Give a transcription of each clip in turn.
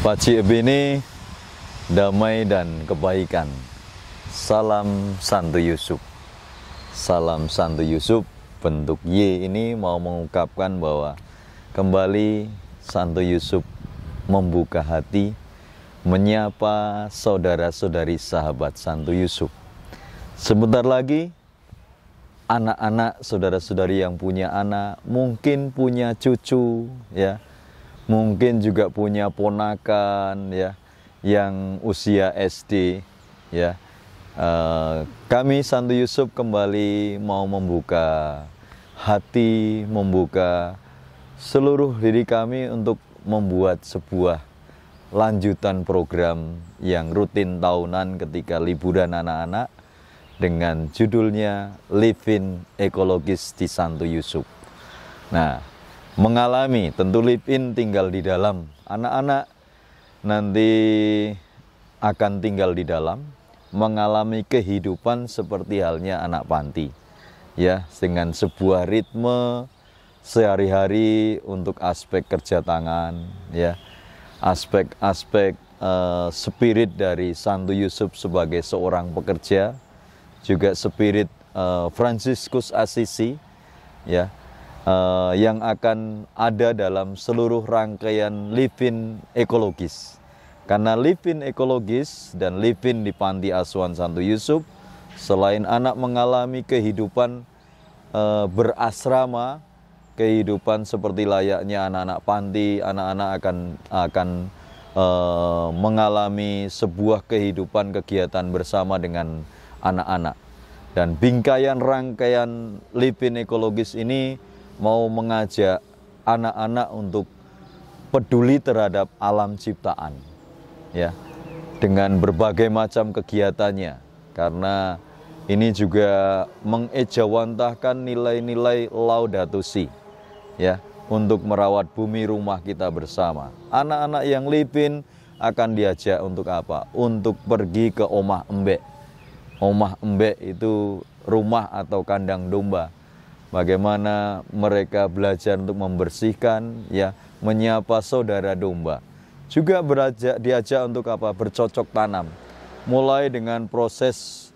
Paci Ebene, damai dan kebaikan. Salam Santo Yusuf. Salam Santo Yusuf bentuk Y ini mau mengungkapkan bahwa kembali Santo Yusuf membuka hati menyapa saudara-saudari sahabat Santo Yusuf. Sebentar lagi anak-anak saudara-saudari yang punya anak mungkin punya cucu ya mungkin juga punya ponakan ya yang usia SD ya. Uh, kami Santo Yusuf kembali mau membuka hati, membuka seluruh diri kami untuk membuat sebuah lanjutan program yang rutin tahunan ketika liburan anak-anak dengan judulnya Living Ekologis di Santo Yusuf. Nah, mengalami tentu lipin tinggal di dalam anak-anak nanti akan tinggal di dalam mengalami kehidupan seperti halnya anak panti ya dengan sebuah ritme sehari-hari untuk aspek kerja tangan ya aspek-aspek uh, spirit dari Santo Yusuf sebagai seorang pekerja juga spirit uh, Franciscus Assisi ya uh, yang akan ada dalam seluruh rangkaian livin ekologis. Karena livin ekologis dan livin di panti asuhan Santo Yusuf, selain anak mengalami kehidupan uh, berasrama, kehidupan seperti layaknya anak-anak panti, anak-anak akan akan uh, mengalami sebuah kehidupan kegiatan bersama dengan anak-anak. Dan bingkaian rangkaian livin ekologis ini mau mengajak anak-anak untuk peduli terhadap alam ciptaan ya dengan berbagai macam kegiatannya karena ini juga mengejawantahkan nilai-nilai Laudato Si ya untuk merawat bumi rumah kita bersama anak-anak yang lipin akan diajak untuk apa untuk pergi ke omah embek omah embek itu rumah atau kandang domba bagaimana mereka belajar untuk membersihkan ya menyapa saudara domba juga berajak, diajak untuk apa bercocok tanam mulai dengan proses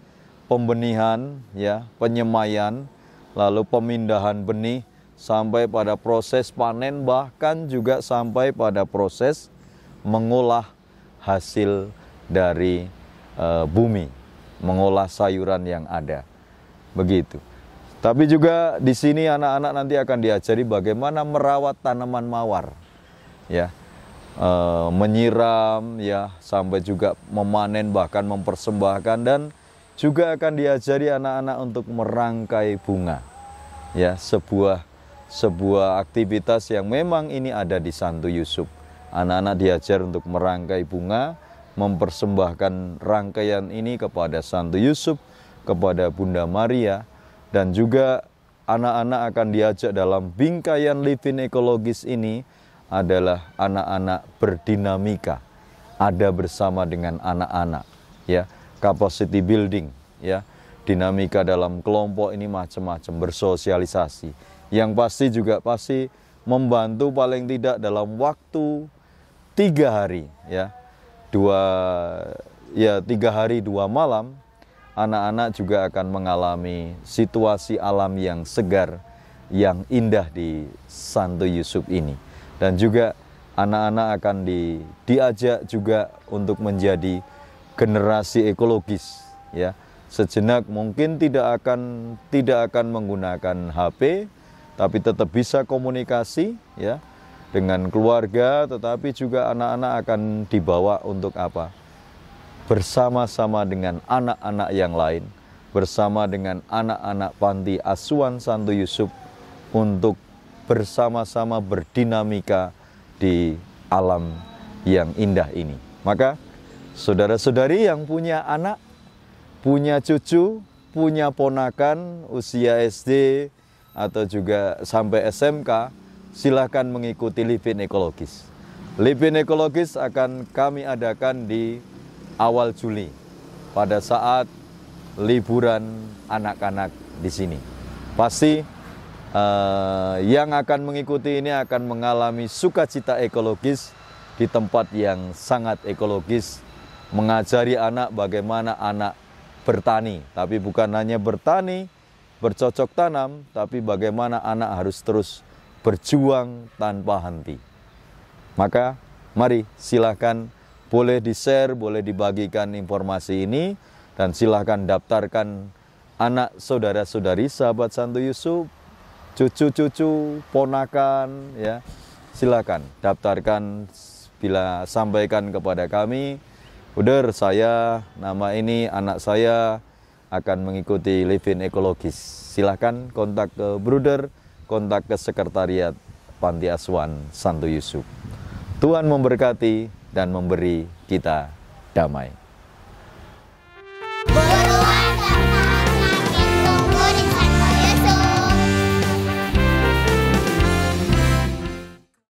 pembenihan ya penyemaian lalu pemindahan benih sampai pada proses panen bahkan juga sampai pada proses mengolah hasil dari e, bumi mengolah sayuran yang ada begitu tapi juga di sini anak-anak nanti akan diajari bagaimana merawat tanaman mawar. Ya. E, menyiram ya sampai juga memanen bahkan mempersembahkan dan juga akan diajari anak-anak untuk merangkai bunga. Ya, sebuah sebuah aktivitas yang memang ini ada di Santo Yusuf. Anak-anak diajar untuk merangkai bunga, mempersembahkan rangkaian ini kepada Santo Yusuf, kepada Bunda Maria, dan juga anak-anak akan diajak dalam bingkaian living ekologis ini adalah anak-anak berdinamika, ada bersama dengan anak-anak, ya, capacity building, ya, dinamika dalam kelompok ini macam-macam, bersosialisasi. Yang pasti juga pasti membantu paling tidak dalam waktu tiga hari, ya, dua, ya tiga hari dua malam anak-anak juga akan mengalami situasi alam yang segar, yang indah di Santo Yusuf ini. Dan juga anak-anak akan di, diajak juga untuk menjadi generasi ekologis ya. Sejenak mungkin tidak akan tidak akan menggunakan HP tapi tetap bisa komunikasi ya dengan keluarga tetapi juga anak-anak akan dibawa untuk apa? bersama-sama dengan anak-anak yang lain, bersama dengan anak-anak panti asuhan Santo Yusuf untuk bersama-sama berdinamika di alam yang indah ini. Maka saudara-saudari yang punya anak, punya cucu, punya ponakan usia SD atau juga sampai SMK, silahkan mengikuti Livin Ekologis. Livin Ekologis akan kami adakan di awal Juli pada saat liburan anak-anak di sini. Pasti eh, yang akan mengikuti ini akan mengalami sukacita ekologis di tempat yang sangat ekologis, mengajari anak bagaimana anak bertani, tapi bukan hanya bertani, bercocok tanam, tapi bagaimana anak harus terus berjuang tanpa henti. Maka, mari silahkan boleh di-share, boleh dibagikan informasi ini dan silahkan daftarkan anak saudara-saudari sahabat Santo Yusuf, cucu-cucu, ponakan ya. Silahkan daftarkan bila sampaikan kepada kami, Uder saya, nama ini anak saya akan mengikuti living ekologis. Silahkan kontak ke Bruder, kontak ke Sekretariat Panti Asuhan Santo Yusuf. Tuhan memberkati dan memberi kita damai.